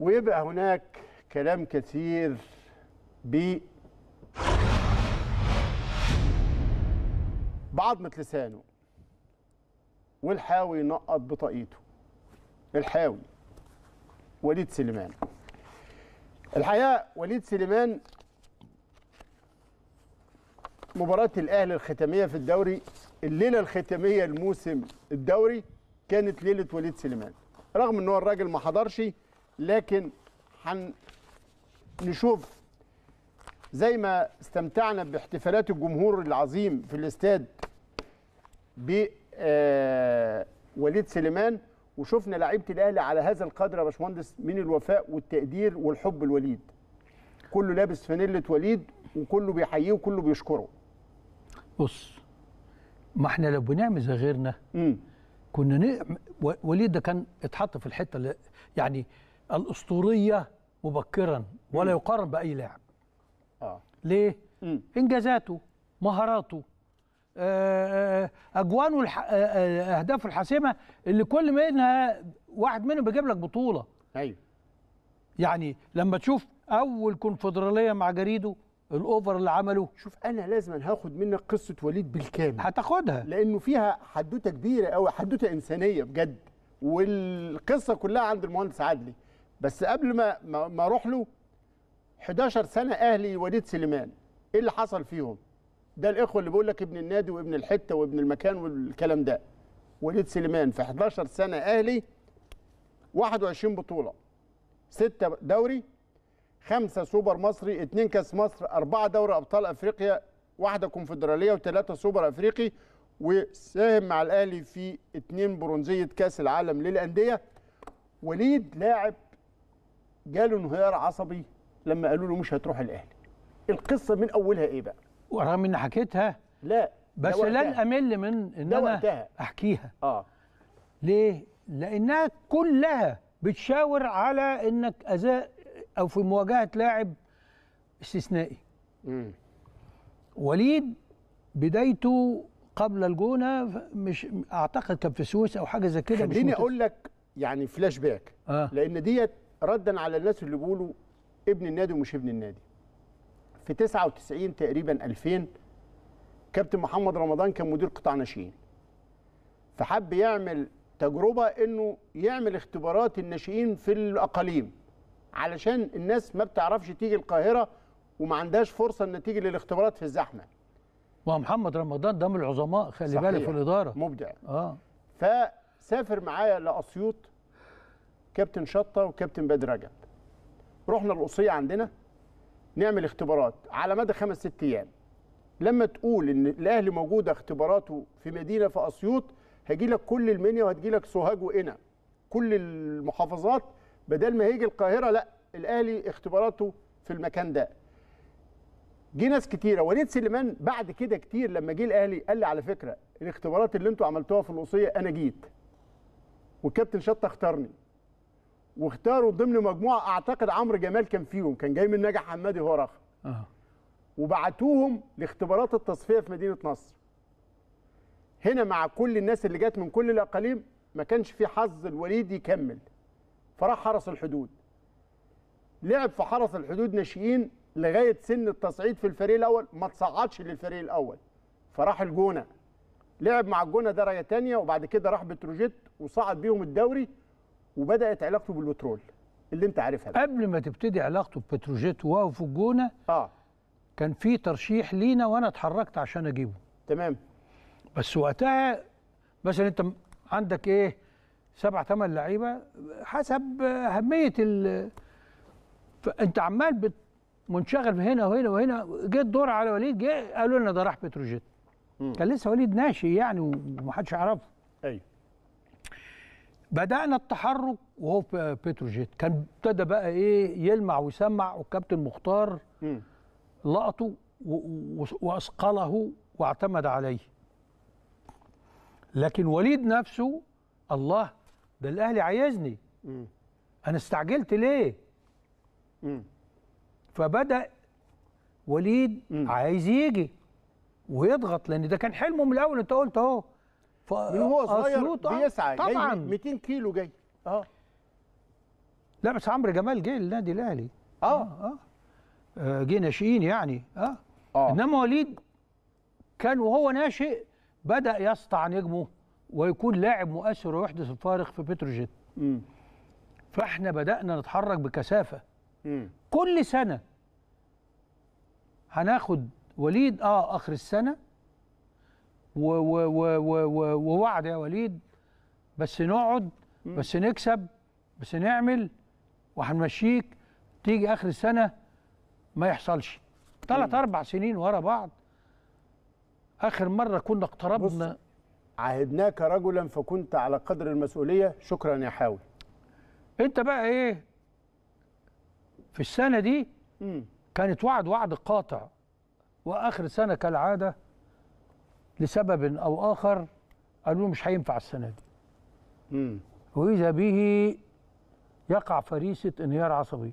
ويبقى هناك كلام كثير ب بعضمة لسانه والحاوي ينقط بطاقيته الحاوي وليد سليمان الحقيقة وليد سليمان مباراة الأهلي الختامية في الدوري الليلة الختامية الموسم الدوري كانت ليلة وليد سليمان رغم ان هو الراجل ما حضرش لكن هنشوف زي ما استمتعنا باحتفالات الجمهور العظيم في الاستاد ب آه، وليد سليمان وشفنا لعيبه الاهلي على هذا القدر يا باشمهندس من الوفاء والتقدير والحب لوليد كله لابس فانيله وليد وكله بيحييه وكله بيشكره بص ما احنا لو بنعمل زي غيرنا مم. كنا نعم، وليد ده كان اتحط في الحته اللي يعني الاسطوريه مبكرا ولا يقارن باي لاعب اه ليه مم. انجازاته مهاراته آه، آه، اجوانه آه، اهدافه الحاسمه اللي كل منها واحد منهم بيجيب لك بطوله ايوه يعني لما تشوف اول كونفدراليه مع جريده الاوفر اللي عمله شوف انا لازم هاخد منك قصه وليد بالكامل هتاخدها لانه فيها حدوته كبيره قوي حدوته انسانيه بجد والقصه كلها عند المهندس عدلي بس قبل ما ما اروح له 11 سنه اهلي وليد سليمان ايه اللي حصل فيهم ده الاخوه اللي بيقول لك ابن النادي وابن الحته وابن المكان والكلام ده وليد سليمان في 11 سنه اهلي 21 بطوله 6 دوري 5 سوبر مصري 2 كاس مصر 4 دوري ابطال افريقيا واحده كونفدراليه وثلاثه سوبر افريقي وساهم مع الاهلي في 2 برونزيه كاس العالم للانديه وليد لاعب جاله انهيار عصبي لما قالوا له مش هتروح الاهلي القصه من اولها ايه بقى ورغم ان حكيتها لا بس لن امل من ان انا احكيها اه ليه لانها كلها بتشاور على انك ازاء او في مواجهه لاعب استثنائي مم. وليد بدايته قبل الجونه مش اعتقد كان في سويس او حاجه زي كده خليني اقول لك يعني فلاش باك آه. لان ديت ردا على الناس اللي بيقولوا ابن النادي ومش ابن النادي في 99 تقريبا 2000 كابتن محمد رمضان كان مدير قطاع ناشئين فحب يعمل تجربه انه يعمل اختبارات الناشئين في الاقاليم علشان الناس ما بتعرفش تيجي القاهره وما عندهاش فرصه ان تيجي للاختبارات في الزحمه ومحمد رمضان ده من العظماء خلي بالك في الاداره مبدع اه فسافر معايا لاسيوط كابتن شطه وكابتن بدر رجب رحنا القصيه عندنا نعمل اختبارات على مدى خمس ست ايام لما تقول ان الاهلي موجوده اختباراته في مدينه في اسيوط هيجي لك كل المنيا وهتجي لك سوهاج وقنا كل المحافظات بدل ما هيجي القاهره لا الاهلي اختباراته في المكان ده جه ناس كتيره وليد سليمان بعد كده كتير لما جه الاهلي قال لي على فكره الاختبارات اللي انتوا عملتوها في القصيه انا جيت والكابتن شطه اختارني واختاروا ضمن مجموعه اعتقد عمرو جمال كان فيهم كان جاي من نجح حمادي هو رخ آه. وبعتوهم لاختبارات التصفيه في مدينه نصر هنا مع كل الناس اللي جت من كل الاقاليم ما كانش في حظ الوليد يكمل فراح حرس الحدود لعب في حرس الحدود ناشئين لغايه سن التصعيد في الفريق الاول ما تصعدش للفريق الاول فراح الجونه لعب مع الجونه درجه ثانيه وبعد كده راح بتروجيت وصعد بيهم الدوري وبدات علاقته بالبترول اللي انت عارفها ده. قبل ما تبتدي علاقته ببتروجيت وهو في الجونه اه كان في ترشيح لينا وانا اتحركت عشان اجيبه تمام بس وقتها مثلا انت عندك ايه سبع ثمان لعيبه حسب اهميه ال انت عمال منشغل هنا وهنا وهنا جه الدور على وليد جه قالوا لنا ده راح بتروجيت كان لسه وليد ناشئ يعني ومحدش يعرفه ايوه بدانا التحرك وهو في بتروجيت كان ابتدى بقى ايه يلمع ويسمع والكابتن مختار لقطه واثقله واعتمد عليه لكن وليد نفسه الله ده الاهلي عايزني انا استعجلت ليه فبدا وليد عايز يجي ويضغط لان ده كان حلمه من الاول انت قلت اهو من هو صغير بيسعى طبعا 200 كيلو جاي اه لا بس عمرو جمال جه النادي الاهلي أه. اه اه, آه جه ناشئين يعني اه اه انما وليد كان وهو ناشئ بدا يسطع نجمه ويكون لاعب مؤثر ويحدث الفارق في بتروجيت فاحنا بدانا نتحرك بكثافه كل سنه هناخد وليد اه اخر السنه ووعد يا وليد بس نقعد بس نكسب بس نعمل وهنمشيك تيجي اخر السنه ما يحصلش ثلاث اربع سنين ورا بعض اخر مره كنا اقتربنا عهدناك رجلا فكنت على قدر المسؤوليه شكرا يا حاوي انت بقى ايه في السنه دي كانت وعد وعد قاطع واخر سنه كالعاده لسبب او اخر قالوا له مش هينفع السنه دي امم واذا به يقع فريسه انهيار عصبي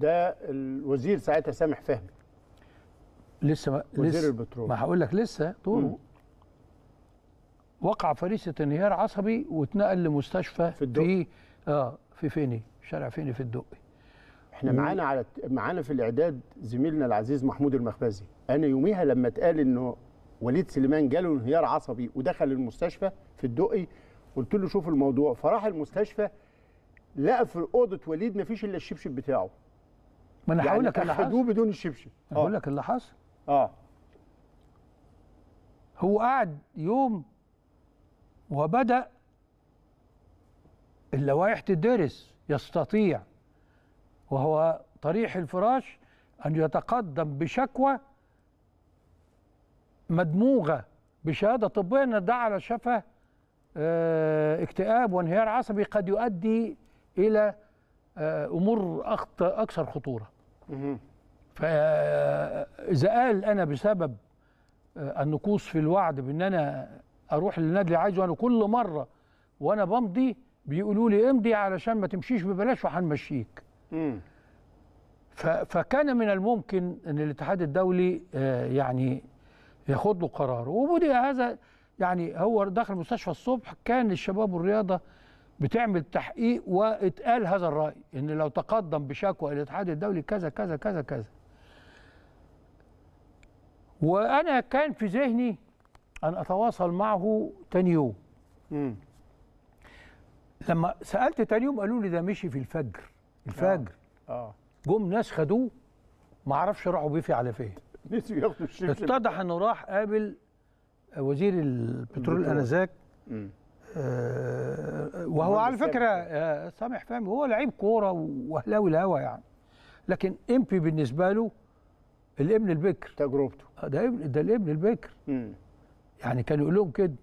ده الوزير ساعتها سامح فهمي لسه ما وزير لسه البترول ما هقول لك لسه طوله وقع فريسه انهيار عصبي واتنقل لمستشفى في, الدقي في اه في فيني شارع فيني في الدقي احنا معانا على معانا في الاعداد زميلنا العزيز محمود المخبزي انا يوميها لما اتقال انه وليد سليمان جاله انهيار عصبي ودخل المستشفى في الدقي قلت له شوف الموضوع فراح المستشفى لقى في اوضه وليد ما فيش الا الشبشب بتاعه ما انا هقول يعني لك اللي حصل بدون الشبشب هقول آه. لك اللي حصل اه هو قعد يوم وبدا اللوائح تدرس يستطيع وهو طريح الفراش ان يتقدم بشكوى مدموغه بشهاده طبيه ان ده على شفا آه، اكتئاب وانهيار عصبي قد يؤدي الى آه، امور اكثر خطوره. فاذا آه، قال انا بسبب النقوص في الوعد بان انا اروح للنادي اللي عايزه انا كل مره وانا بمضي بيقولوا لي امضي علشان ما تمشيش ببلاش وهنمشيك. فكان من الممكن ان الاتحاد الدولي يعني ياخد له قرار وبدي هذا يعني هو دخل المستشفى الصبح كان الشباب والرياضه بتعمل تحقيق واتقال هذا الراي ان لو تقدم بشكوى الاتحاد الدولي كذا كذا كذا كذا وانا كان في ذهني ان اتواصل معه تاني يوم مم. لما سالت تاني يوم قالوا لي ده مشي في الفجر الفجر اه, آه. جم ناس خدوه ما اعرفش راحوا بيه في على فين نسي ياخدوا الشيك اتضح انه راح قابل وزير البترول انذاك آه وهو على فكره آه سامح فهمي هو لعيب كوره واهلاوي الهوا يعني لكن امبي بالنسبه له الابن البكر تجربته آه، ده ابن ده الابن البكر مم. يعني كان يقول لهم كده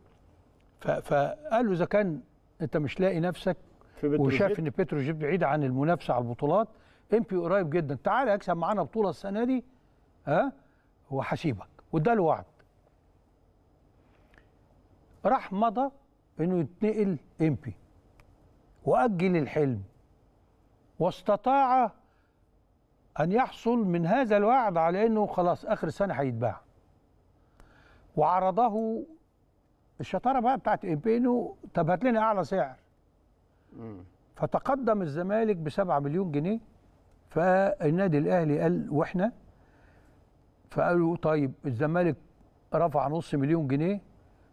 فقال له اذا كان انت مش لاقي نفسك وشاف ان بتروجيت بعيد عن المنافسه على البطولات امبي قريب جدا تعالى اكسب معانا بطوله السنه دي ها هو حسيبك واداله وعد راح مضى انه يتنقل امبي واجل الحلم واستطاع ان يحصل من هذا الوعد على انه خلاص اخر السنه هيتباع وعرضه الشطاره بقى بتاعت امبي انه طب هات لنا اعلى سعر فتقدم الزمالك ب 7 مليون جنيه فالنادي الاهلي قال واحنا فقالوا طيب الزمالك رفع نص مليون جنيه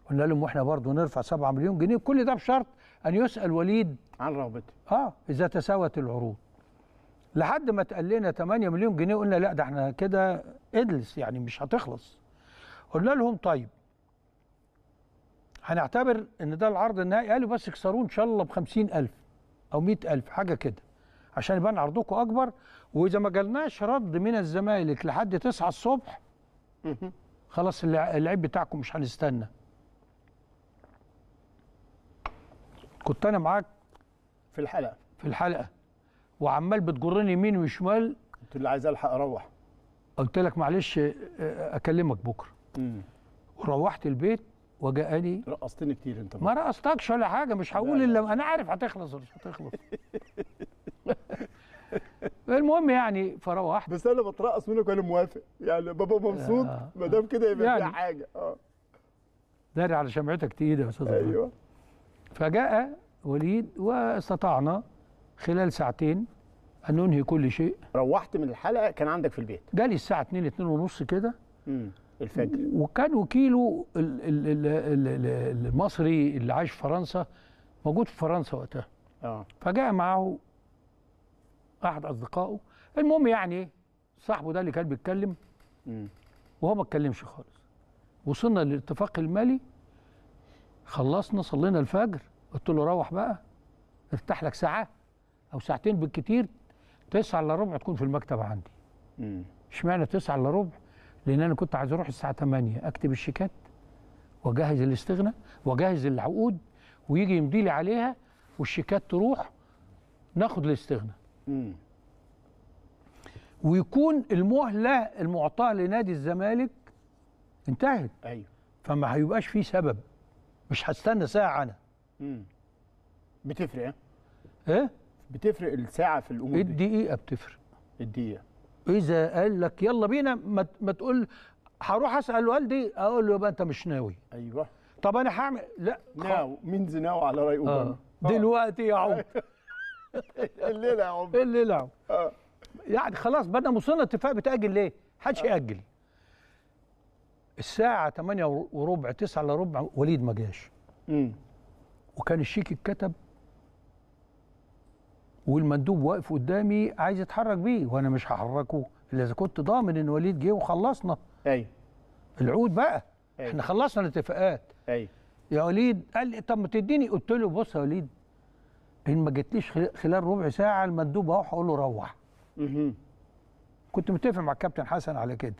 قلنا لهم واحنا برضه نرفع 7 مليون جنيه كل ده بشرط ان يسال وليد عن رغبته اه اذا تساوت العروض لحد ما اتقال لنا 8 مليون جنيه قلنا لا ده احنا كده ادلس يعني مش هتخلص قلنا لهم طيب هنعتبر ان ده العرض النهائي قالوا بس اكسروه ان شاء الله ب 50000 او 100000 حاجه كده عشان يبان عرضكم اكبر واذا ما جالناش رد من الزمالك لحد 9 الصبح خلاص اللعيب بتاعكم مش هنستنى كنت انا معاك في الحلقه في الحلقه وعمال بتجرني يمين وشمال قلت له عايز الحق اروح قلت لك معلش اكلمك بكره وروحت البيت وجاءني رقصتني كتير انت بقى. ما رقصتكش ولا حاجه مش هقول الا انا عارف هتخلص مش هتخلص المهم يعني فروحت بس انا بترقص منك وانا موافق يعني بابا مبسوط آه. ما دام كده يبقى يعني. حاجه اه داري على شمعتك تقيل يا استاذ ايوه فجاء وليد واستطعنا خلال ساعتين ان ننهي كل شيء روحت من الحلقه كان عندك في البيت جالي الساعه 2 2 ونص كده الفجر وكان وكيله المصري اللي عايش في فرنسا موجود في فرنسا وقتها اه فجاء معه احد اصدقائه المهم يعني إيه؟ صاحبه ده اللي كان بيتكلم وهو ما اتكلمش خالص وصلنا للاتفاق المالي خلصنا صلينا الفجر قلت له روح بقى ارتاح لك ساعه او ساعتين بالكتير تسعة الا ربع تكون في المكتب عندي اشمعنى تسعة الا ربع لان انا كنت عايز اروح الساعه 8 اكتب الشيكات واجهز الاستغنى واجهز العقود ويجي يمضي لي عليها والشيكات تروح ناخد الاستغنى ويكون المهله المعطاه لنادي الزمالك انتهت ايوه فما هيبقاش فيه سبب مش هستنى ساعه انا امم بتفرق ايه بتفرق الساعه في الامور دي الدقيقه بتفرق الدقيقه اذا قال لك يلا بينا ما, ما تقول هروح اسال والدي اقول له يبقى انت مش ناوي ايوه طب انا هعمل لا ناو مين زناوي على راي اوباما آه. دلوقتي يا عم أيوه. الليله يا عم الليله يا عم آه. يعني خلاص بدنا وصلنا اتفاق بتاجل ليه؟ محدش آه. ياجل الساعة 8 وربع 9 الا ربع وليد ما جاش. وكان الشيك اتكتب والمندوب واقف قدامي عايز يتحرك بيه وانا مش هحركه الا اذا كنت ضامن ان وليد جه وخلصنا. ايوه العود بقى أي. احنا خلصنا الاتفاقات. ايوه يا وليد قال لي طب ما تديني قلت له بص يا وليد ان ما جتليش خلال ربع ساعه المندوب اهو هقول له روح كنت متفق مع الكابتن حسن على كده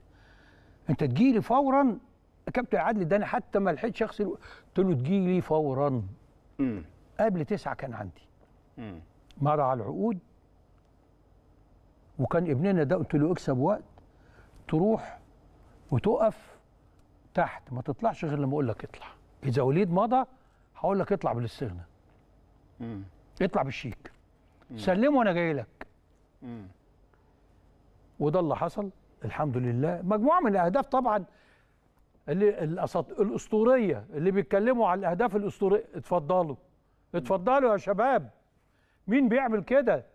انت تجيلي فورا كابتن عدلي ده انا حتى ما لحقتش اغسل قلت له تجيلي فورا قبل تسعة كان عندي مر على العقود وكان ابننا ده قلت له اكسب وقت تروح وتقف تحت ما تطلعش غير لما اقول لك اطلع اذا وليد مضى هقول لك اطلع بالاستغناء اطلع بالشيك سلمه وانا جاي لك وده اللي حصل الحمد لله مجموعه من الاهداف طبعا اللي الاسطوريه اللي بيتكلموا على الاهداف الاسطوريه اتفضلوا اتفضلوا يا شباب مين بيعمل كده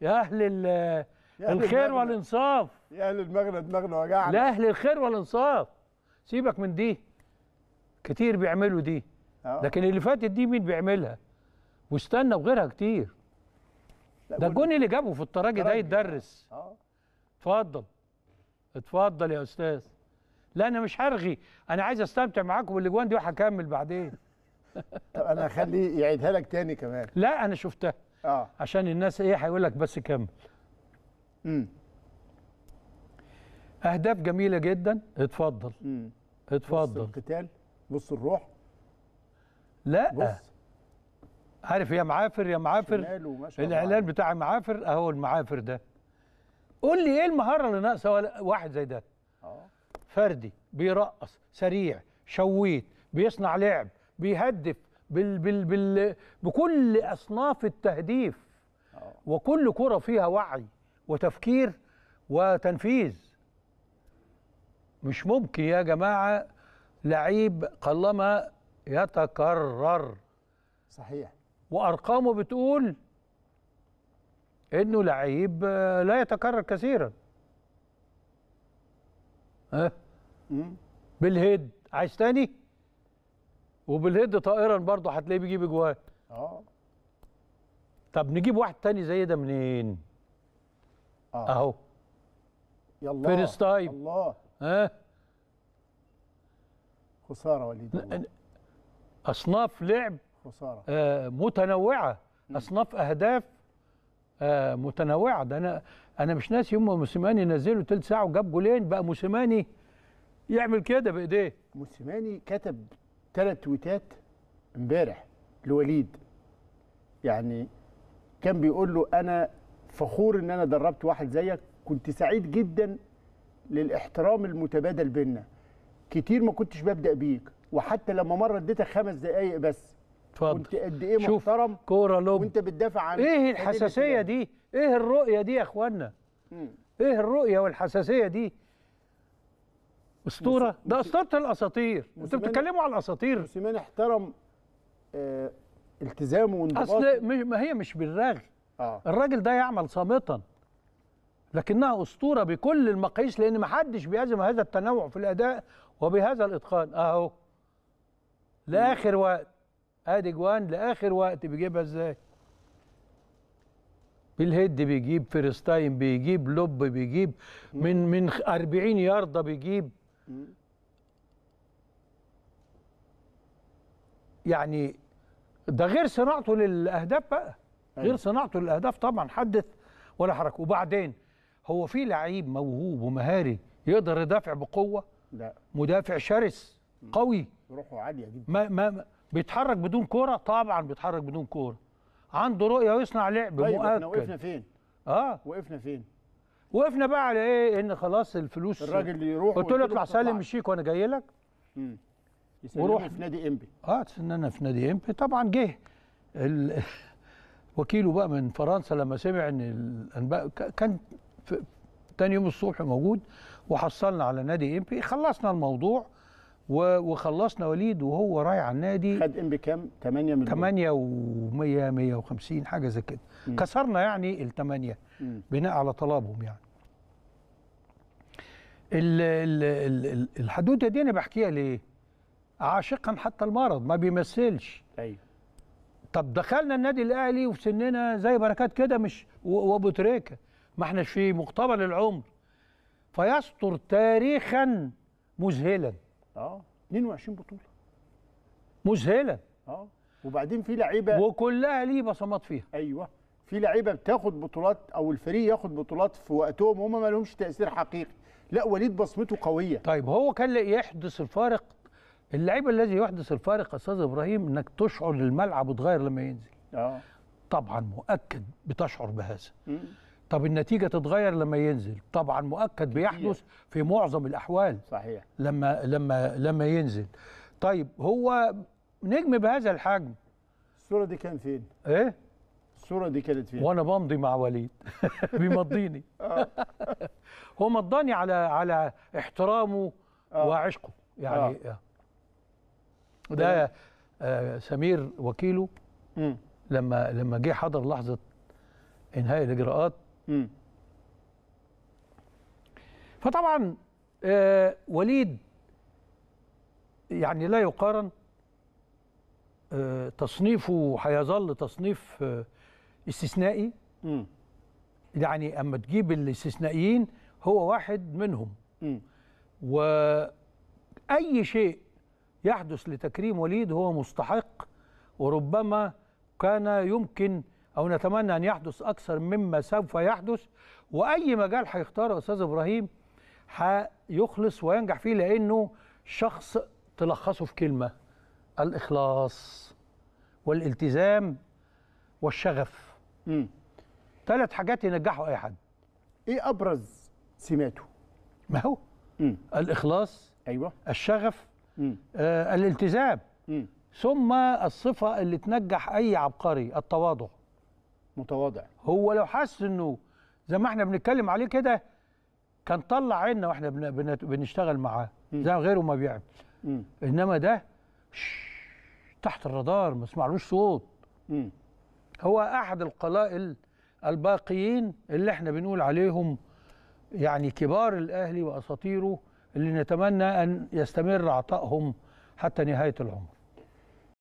يا اهل الخير والانصاف يا اهل دماغنا دماغنا وجعنا لا اهل الخير والانصاف سيبك من دي كتير بيعملوا دي آه. لكن اللي فاتت دي مين بيعملها واستنى وغيرها كتير ده الجون اللي جابه في التراجي ده يتدرس اه اتفضل اتفضل يا استاذ لا انا مش هرغي انا عايز استمتع معاكم بالاجوان دي وهكمل بعدين طب انا هخليه يعيدها لك تاني كمان لا انا شفتها اه عشان الناس ايه هيقول لك بس كمل امم اهداف جميله جدا اتفضل امم اتفضل بص القتال بص الروح لا بص عارف يا معافر يا معافر الاعلان بتاع معافر اهو المعافر ده قول لي ايه المهاره اللي ناقصه واحد زي ده آه. فردي بيرقص سريع شويت بيصنع لعب بيهدف بال بال بال بكل اصناف التهديف آه. وكل كره فيها وعي وتفكير وتنفيذ مش ممكن يا جماعه لعيب قلما يتكرر صحيح وارقامه بتقول انه لعيب آه، لا يتكرر كثيرا ها بالهيد عايز تاني وبالهيد طائرا برضه هتلاقيه بيجيب اجوان اه طب نجيب واحد تاني زي ده منين آه. اهو يلا فيرست تايم الله ها خساره وليد اصناف لعب آه متنوعه اصناف اهداف آه متنوعه ده انا انا مش ناسي يوم موسيماني نزله ثلث ساعه وجاب جولين بقى موسيماني يعمل كده بايديه موسيماني كتب ثلاث تويتات امبارح لوليد يعني كان بيقول له انا فخور ان انا دربت واحد زيك كنت سعيد جدا للاحترام المتبادل بينا كتير ما كنتش ببدا بيك وحتى لما مره اديتك خمس دقائق بس اتفضل وانت قد ايه محترم كوره لوب وانت بتدافع عن ايه الحساسيه دي ايه الرؤيه دي يا اخوانا ايه الرؤيه والحساسيه دي اسطوره مس... ده اسطوره الاساطير انتوا بتتكلموا على الاساطير موسيماني احترم آه التزامه وانضباطه اصل مش... ما هي مش بالرغي آه. الراجل ده يعمل صامتا لكنها اسطوره بكل المقاييس لان ما حدش بيعزم هذا التنوع في الاداء وبهذا الاتقان اهو لاخر وقت ادي جوان لاخر وقت بيجيبها ازاي بالهيد بيجيب فيرستاين بيجيب لوب بيجيب من من 40 يارده بيجيب يعني ده غير صناعته للاهداف بقى أيوه. غير صناعته للاهداف طبعا حدث ولا حركه وبعدين هو في لعيب موهوب ومهاري يقدر يدافع بقوه لا مدافع شرس قوي روحه عاليه جدا ما ما بيتحرك بدون كوره طبعا بيتحرك بدون كوره عنده رؤيه ويصنع لعب طيب مؤكد احنا وقفنا فين اه وقفنا فين وقفنا بقى على ايه ان خلاص الفلوس الراجل اللي يروح قلت له اطلع سلم الشيك وانا جاي لك وروح في نادي امبي اه تسنانا في نادي امبي طبعا جه ال... وكيله بقى من فرنسا لما سمع ان الانباء كان في تاني يوم الصبح موجود وحصلنا على نادي امبي خلصنا الموضوع وخلصنا وليد وهو رايح على النادي خد ام بكام 8 مليون 8 و100 150 حاجه زي كده كسرنا يعني ال8 بناء على طلبهم يعني ال ال ال الحدوته دي انا بحكيها ليه عاشقا حتى المرض ما بيمثلش ايوه طب دخلنا النادي الاهلي وفي سننا زي بركات كده مش وابو تريكه ما احناش في مقتبل العمر فيستر تاريخا مذهلا اه 22 بطوله مذهله اه وبعدين في لعيبه وكلها ليه بصمات فيها ايوه في لعيبه بتاخد بطولات او الفريق ياخد بطولات في وقتهم وهم ما لهمش تاثير حقيقي لا وليد بصمته قويه طيب هو كان يحدث الفارق اللعيب الذي يحدث الفارق يا استاذ ابراهيم انك تشعر الملعب اتغير لما ينزل اه طبعا مؤكد بتشعر بهذا طب النتيجة تتغير لما ينزل طبعا مؤكد بيحدث في معظم الأحوال صحيح لما لما لما ينزل طيب هو نجم بهذا الحجم الصورة دي كان فين؟ إيه؟ الصورة دي كانت فين؟ وأنا بمضي مع وليد بيمضيني آه. هو مضاني على على احترامه آه. وعشقه يعني أوه. آه. ده آه سمير وكيله لما لما جه حضر لحظة انهاء الاجراءات فطبعا آه وليد يعني لا يقارن آه تصنيفه هيظل تصنيف آه استثنائي م. يعني اما تجيب الاستثنائيين هو واحد منهم م. واي شيء يحدث لتكريم وليد هو مستحق وربما كان يمكن أو نتمنى أن يحدث أكثر مما سوف يحدث وأي مجال هيختاره أستاذ إبراهيم هيخلص وينجح فيه لأنه شخص تلخصه في كلمة الإخلاص والالتزام والشغف ثلاث حاجات ينجحوا أي حد إيه أبرز سماته؟ ما هو مم. الإخلاص أيوة الشغف آه الالتزام مم. ثم الصفة اللي تنجح أي عبقري التواضع متواضع هو لو حس انه زي ما احنا بنتكلم عليه كده كان طلع عيننا واحنا بنشتغل معاه زي غيره ما بيعمل انما ده تحت الرادار ما سمعلوش صوت م. هو احد القلائل الباقيين اللي احنا بنقول عليهم يعني كبار الاهلي واساطيره اللي نتمنى ان يستمر عطائهم حتى نهايه العمر